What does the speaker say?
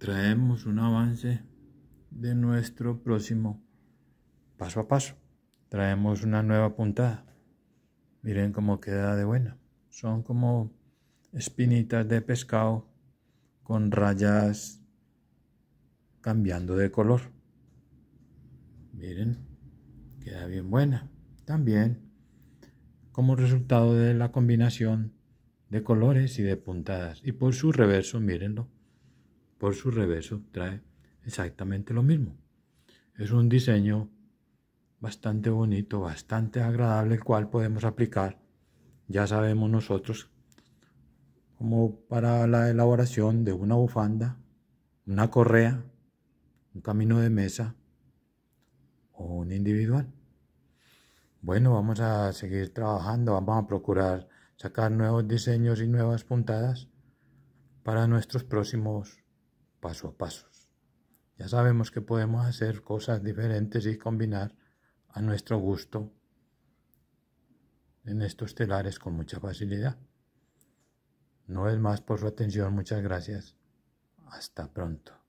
traemos un avance de nuestro próximo paso a paso. Traemos una nueva puntada. Miren cómo queda de buena. Son como espinitas de pescado con rayas cambiando de color. Miren, queda bien buena. También como resultado de la combinación de colores y de puntadas. Y por su reverso, mírenlo por su reverso trae exactamente lo mismo. Es un diseño bastante bonito, bastante agradable, el cual podemos aplicar, ya sabemos nosotros, como para la elaboración de una bufanda, una correa, un camino de mesa o un individual. Bueno, vamos a seguir trabajando, vamos a procurar sacar nuevos diseños y nuevas puntadas para nuestros próximos paso a pasos. Ya sabemos que podemos hacer cosas diferentes y combinar a nuestro gusto en estos telares con mucha facilidad. No es más por su atención, muchas gracias. Hasta pronto.